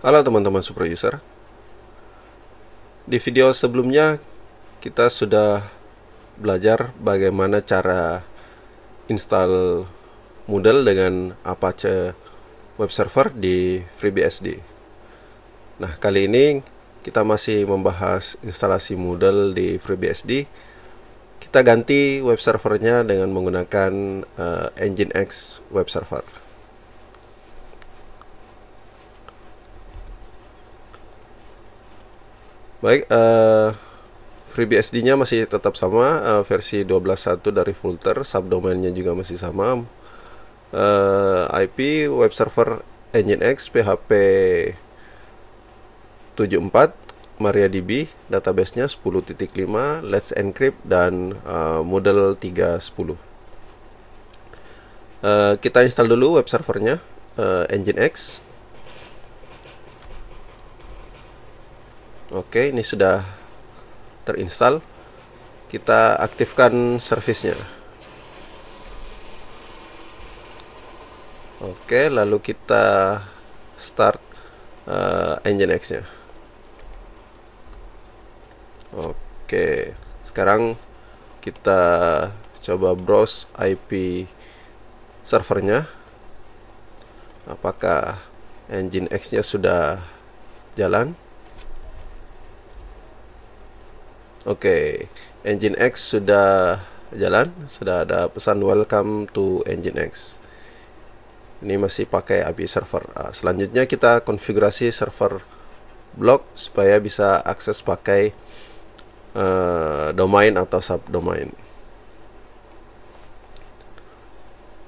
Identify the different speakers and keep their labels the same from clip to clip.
Speaker 1: Halo teman-teman Super User. Di video sebelumnya kita sudah belajar bagaimana cara install Moodle dengan Apache web server di FreeBSD. Nah, kali ini kita masih membahas instalasi Moodle di FreeBSD. Kita ganti web servernya dengan menggunakan uh, Nginx web server. Baik, uh, eh, FreeBSD-nya masih tetap sama, uh, versi 12.1 dari Fulter, subdomainnya juga masih sama. Uh, eh, IP web server Nginx PHP 74 MariaDB, database-nya 10.5, Let's Encrypt dan uh, model 310. Uh, kita install dulu web servernya uh, Nginx Oke, ini sudah terinstall. Kita aktifkan servisnya. Oke, lalu kita start uh, eh, Nginx-nya. Oke, sekarang kita coba browse IP servernya. Apakah Nginx-nya sudah jalan? Oke, okay. Engine X sudah jalan, sudah ada pesan welcome to Engine X. Ini masih pakai API server. Nah, selanjutnya kita konfigurasi server blog supaya bisa akses pakai uh, domain atau subdomain.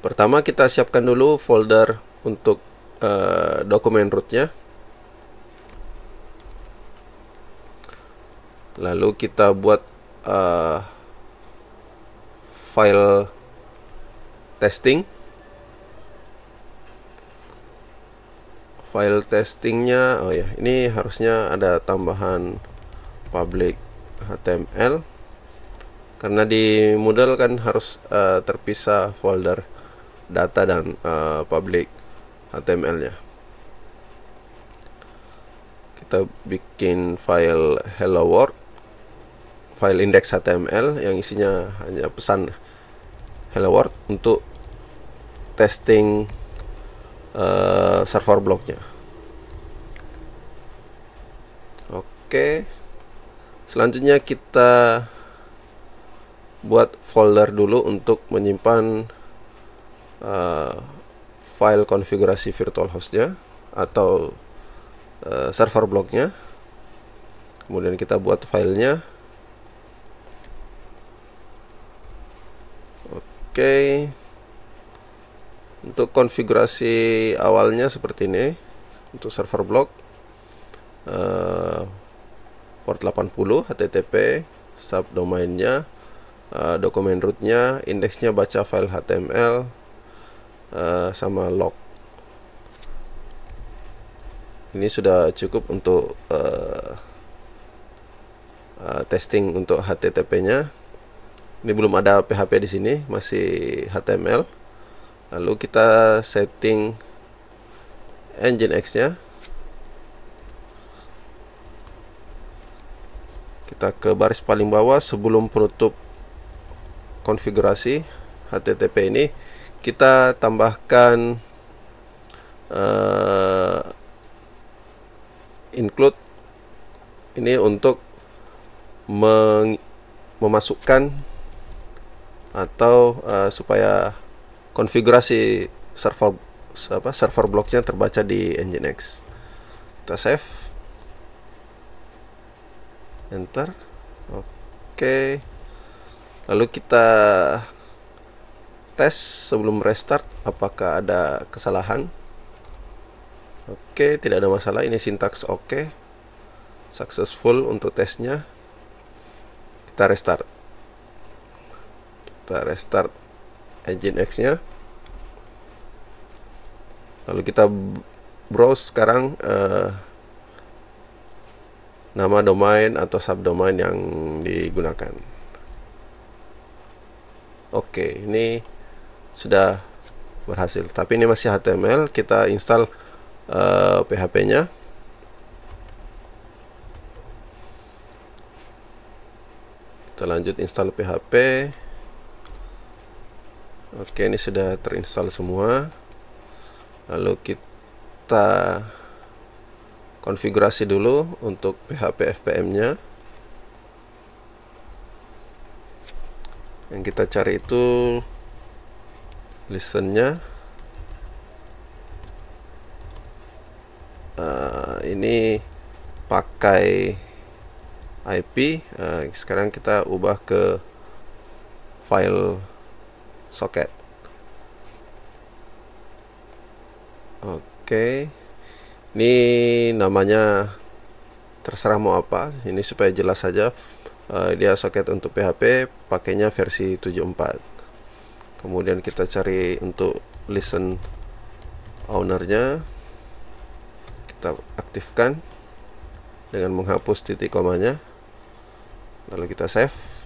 Speaker 1: Pertama kita siapkan dulu folder untuk uh, dokumen rootnya. lalu kita buat uh, file testing file testingnya oh ya ini harusnya ada tambahan public html karena di Moodle kan harus uh, terpisah folder data dan uh, public HTML nya kita bikin file hello world file index HTML yang isinya hanya pesan hello world untuk testing uh, server blocknya. Oke. Selanjutnya kita buat folder dulu untuk menyimpan uh, file konfigurasi virtual hostnya atau uh, server blocknya. Kemudian kita buat filenya. Oke. Untuk konfigurasi awalnya seperti ini untuk server block uh, port 80 HTTP subdomainnya uh, eh, dokumen rootnya indeksnya baca file HTML uh, eh, sama log ini sudah cukup untuk uh, uh, testing untuk HTTP-nya ini belum ada PHP di sini masih HTML lalu kita setting engine X nya kita ke baris paling bawah sebelum penutup konfigurasi HTTP ini kita tambahkan uh, include ini untuk memasukkan atau uh, supaya konfigurasi server apa server bloknya terbaca di Nginx. Kita save. Enter. Oke. Okay. Lalu kita tes sebelum restart apakah ada kesalahan. Oke, okay, tidak ada masalah. Ini sintaks oke. Okay. Successful untuk tesnya. Kita restart kita restart engine x nya lalu kita browse sekarang uh, nama domain atau subdomain yang digunakan oke okay, ini sudah berhasil tapi ini masih HTML kita install uh, eh, PHP nya kita lanjut install PHP oke ini sudah terinstall semua lalu kita konfigurasi dulu untuk PHP FPM nya yang kita cari itu listen-nya. uh, ini pakai IP uh, eh, sekarang kita ubah ke file soket oke ini namanya terserah mau apa ini supaya jelas saja eh, dia soket untuk PHP pakainya versi 74 kemudian kita cari untuk listen ownernya kita aktifkan dengan menghapus titik komanya lalu kita save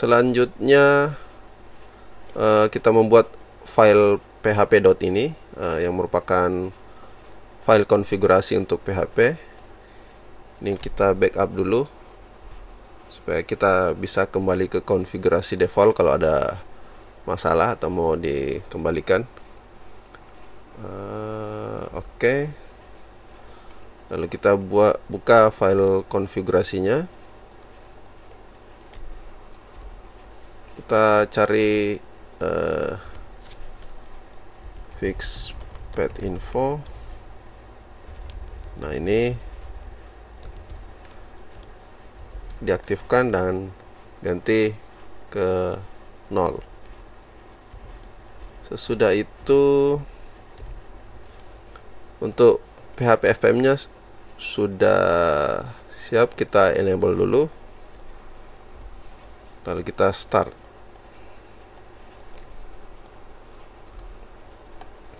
Speaker 1: selanjutnya uh, kita membuat file php dot ini uh, yang merupakan file konfigurasi untuk php ini kita backup dulu supaya kita bisa kembali ke konfigurasi default kalau ada masalah atau mau dikembalikan uh, oke okay. lalu kita buat buka file konfigurasinya kita cari uh, fix path info nah ini diaktifkan dan ganti ke nol sesudah itu untuk PHP FPM nya sudah siap kita enable dulu lalu kita start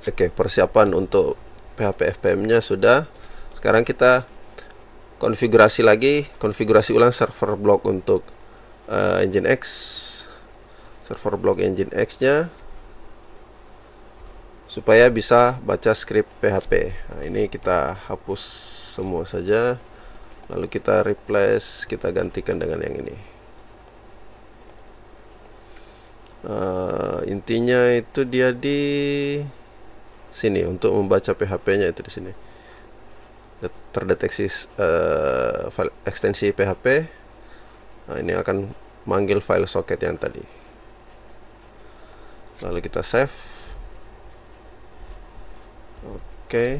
Speaker 1: Oke, okay, persiapan untuk PHP FPM-nya sudah. Sekarang kita konfigurasi lagi, konfigurasi ulang server block untuk uh, X, Server block engine x nya supaya bisa baca script PHP. Nah, ini kita hapus semua saja. Lalu kita replace, kita gantikan dengan yang ini. uh, intinya itu dia di sini untuk membaca PHP-nya itu di sini terdeteksi uh, file ekstensi PHP nah ini akan manggil file socket yang tadi lalu kita save oke okay.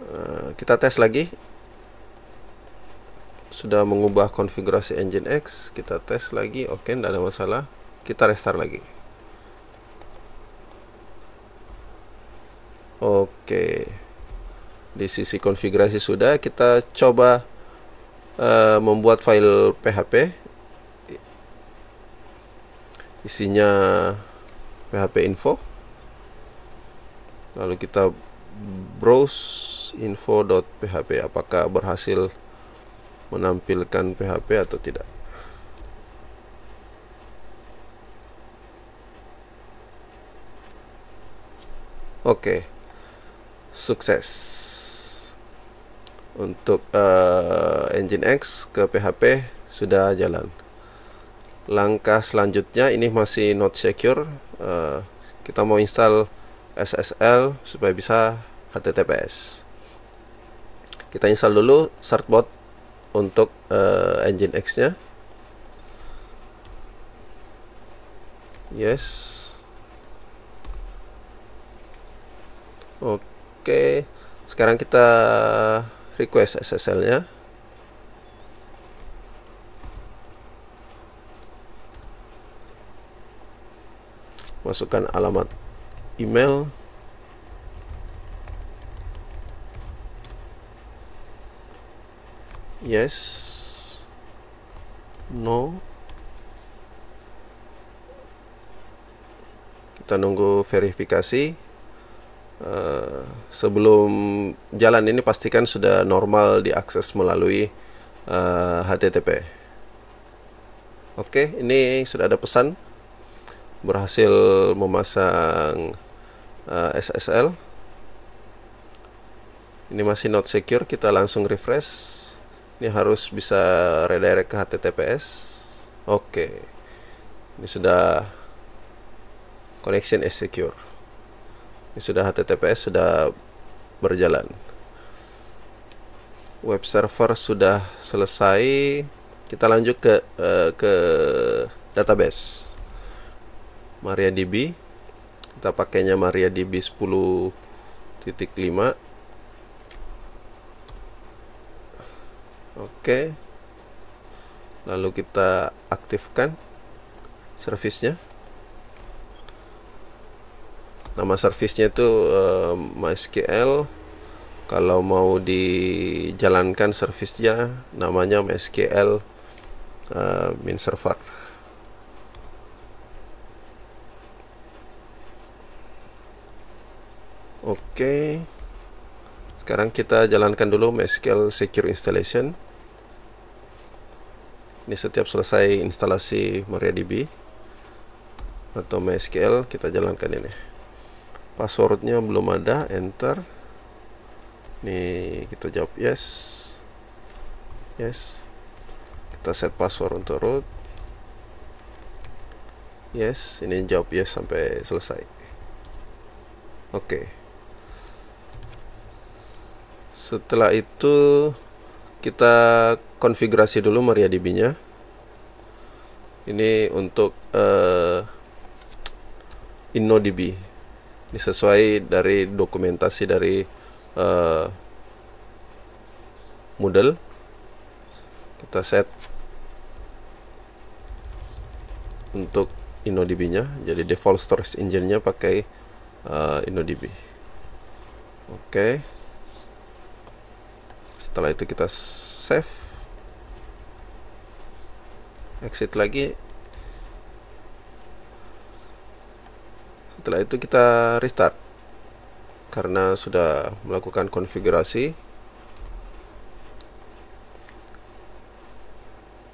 Speaker 1: uh, eh, kita tes lagi sudah mengubah konfigurasi engine X kita tes lagi oke okay, tidak ada masalah kita restart lagi Oke. Di sisi konfigurasi sudah, kita coba uh, membuat file PHP. Isinya PHP info. Lalu kita browse info.php apakah berhasil menampilkan PHP atau tidak. Oke. Okay sukses untuk uh, engine X ke PHP sudah jalan langkah selanjutnya ini masih not secure uh, kita mau install SSL supaya bisa HTTPS kita install dulu certbot untuk uh, engine X nya yes oke Oke, sekarang kita request SSL-nya. Masukkan alamat email. Yes. No. Kita nunggu verifikasi. Eh, sebelum jalan ini pastikan sudah normal diakses melalui uh, eh, HTTP. Oke, ini sudah ada pesan berhasil memasang uh, eh, SSL. Ini masih not secure, kita langsung refresh. Ini harus bisa redirect ke HTTPS. Oke. Ini sudah connection is secure ini sudah HTTPS sudah berjalan web server sudah selesai kita lanjut ke uh, ke database MariaDB kita pakainya MariaDB 10.5 Oke lalu kita aktifkan servisnya nama servisnya itu uh, MySQL kalau mau dijalankan servisnya namanya MySQL uh, eh, min server oke sekarang kita jalankan dulu MySQL secure installation ini setiap selesai instalasi MariaDB atau MySQL kita jalankan ini passwordnya belum ada enter nih kita jawab yes yes kita set password untuk root yes ini jawab yes sampai selesai oke okay. setelah itu kita konfigurasi dulu MariaDB nya ini untuk uh, eh, InnoDB ini sesuai dari dokumentasi dari uh, eh, model Kita set untuk InnoDB-nya. Jadi default storage engine-nya pakai uh, InnoDB. Oke. Okay. Setelah itu kita save. Exit lagi setelah itu kita restart karena sudah melakukan konfigurasi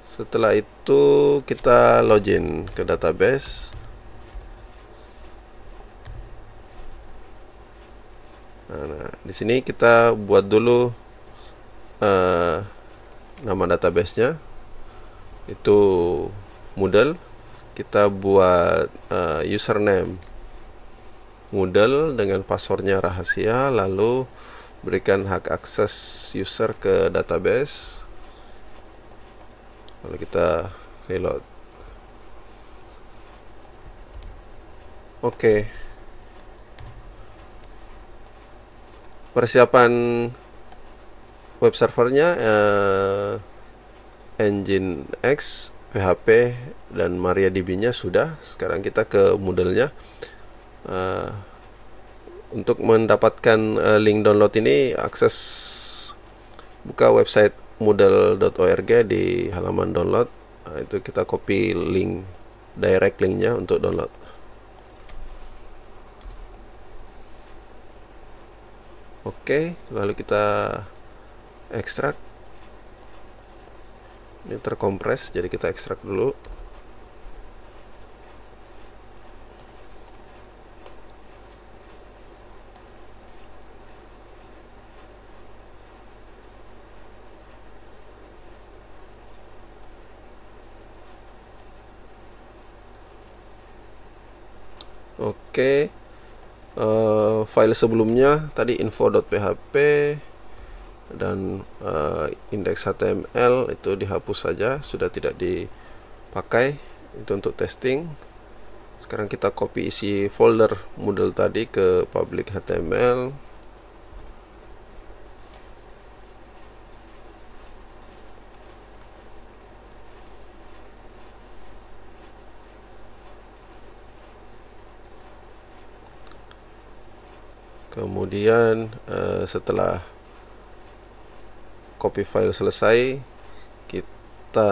Speaker 1: setelah itu kita login ke database nah, nah di sini kita buat dulu uh, nama databasenya itu model kita buat uh, username Moodle dengan passwordnya rahasia lalu berikan hak akses user ke database lalu kita reload oke okay. persiapan web servernya eh, engine X PHP dan MariaDB nya sudah sekarang kita ke modelnya Eh, untuk mendapatkan uh, link download ini akses buka website modal.org di halaman download nah, itu kita copy link direct linknya untuk download oke okay, lalu kita ekstrak ini terkompres jadi kita ekstrak dulu file sebelumnya tadi info.php dan uh, indeks HTML itu dihapus saja sudah tidak dipakai itu untuk testing sekarang kita copy isi folder model tadi ke public HTML kemudian uh, setelah copy file selesai kita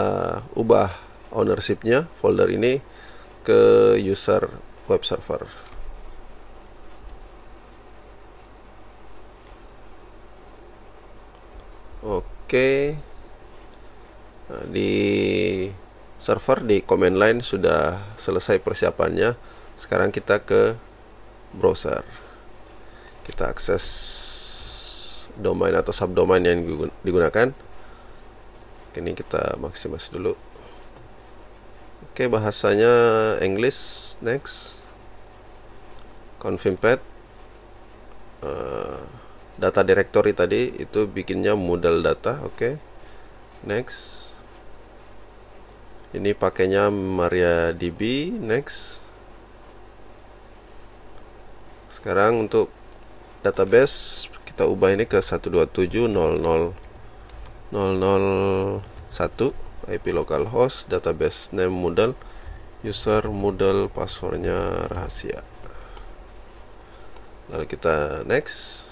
Speaker 1: ubah ownershipnya folder ini ke user web server oke nah, di server di command line sudah selesai persiapannya sekarang kita ke browser kita akses domain atau subdomain yang digunakan ini kita maksimasi dulu oke bahasanya English next confirm pad uh, eh, data directory tadi itu bikinnya modal data oke next ini pakainya MariaDB next sekarang untuk database kita ubah ini ke 127.00.001 IP localhost database name Moodle user Moodle passwordnya rahasia lalu kita next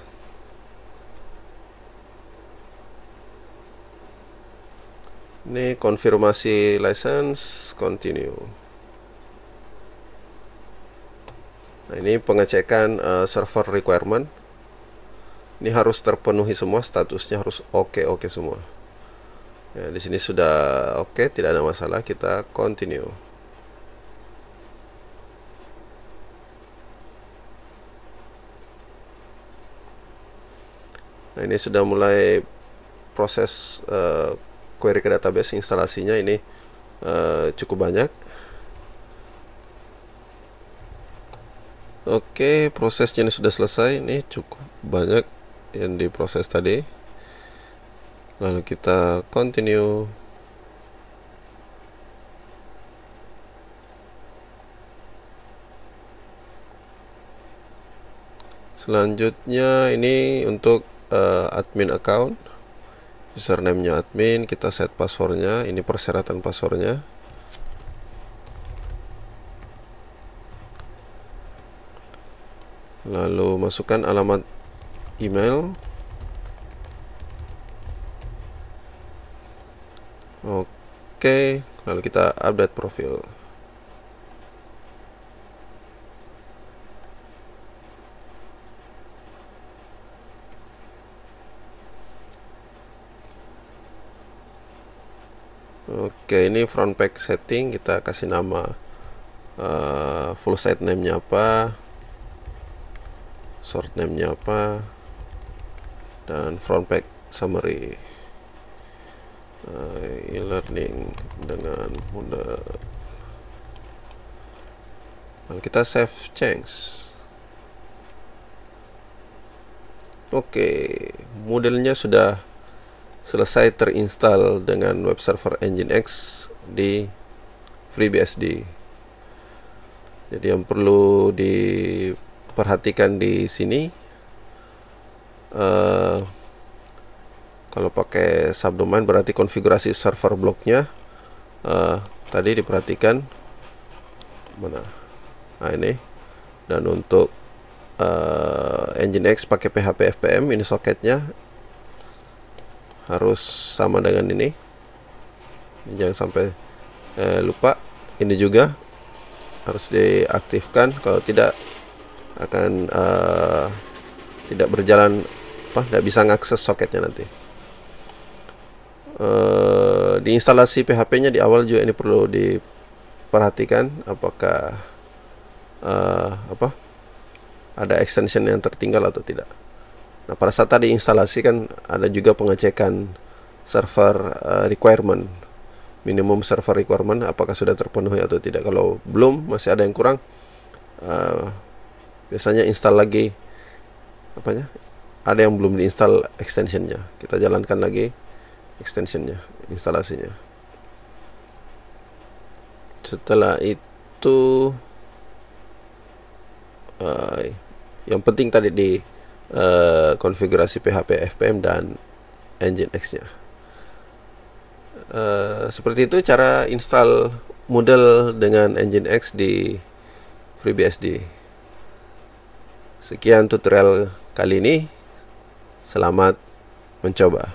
Speaker 1: ini konfirmasi license continue nah ini pengecekan uh, server requirement ini harus terpenuhi semua statusnya harus oke okay, oke okay semua ya, di sini sudah oke okay, tidak ada masalah kita continue nah ini sudah mulai proses uh, query ke database instalasinya ini uh, cukup banyak Oke, okay, prosesnya ini sudah selesai. Ini cukup banyak yang diproses tadi lalu kita continue selanjutnya ini untuk uh, admin account username nya admin kita set passwordnya ini persyaratan passwordnya lalu masukkan alamat email oke lalu kita update profil Oke, ini front page setting kita kasih nama uh, full site name-nya apa, short name-nya apa, dan front page summary eh, e-learning dengan mudah dan kita save change oke okay. modelnya sudah selesai terinstall dengan web server Nginx di FreeBSD jadi yang perlu diperhatikan di sini Eh, kalau pakai subdomain berarti konfigurasi server blocknya uh, tadi diperhatikan mana nah ini dan untuk uh, eh, Nginx pakai PHP FPM ini soketnya harus sama dengan ini, ini jangan sampai eh, lupa ini juga harus diaktifkan kalau tidak akan uh, tidak berjalan apa nggak bisa ngakses soketnya nanti e, di instalasi PHP-nya di awal juga ini perlu diperhatikan apakah e, apa ada extension yang tertinggal atau tidak. Nah pada saat tadi instalasi kan ada juga pengecekan server e, requirement minimum server requirement apakah sudah terpenuhi atau tidak. Kalau belum masih ada yang kurang uh, biasanya install lagi apanya ada yang belum diinstal extensionnya kita jalankan lagi extensionnya instalasinya setelah itu uh, yang penting tadi di uh, konfigurasi PHP FPM dan engine x nya uh, eh, seperti itu cara install model dengan engine X di FreeBSD sekian tutorial kali ini Selamat mencoba.